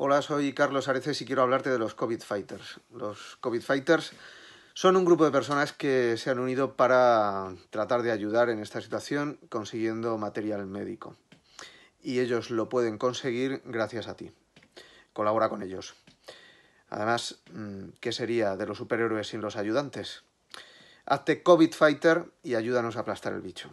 Hola, soy Carlos Areces y quiero hablarte de los COVID Fighters. Los COVID Fighters son un grupo de personas que se han unido para tratar de ayudar en esta situación consiguiendo material médico. Y ellos lo pueden conseguir gracias a ti. Colabora con ellos. Además, mm, ¿qué sería de los superhéroes sin los ayudantes? Hazte COVID Fighter y ayúdanos a aplastar el bicho.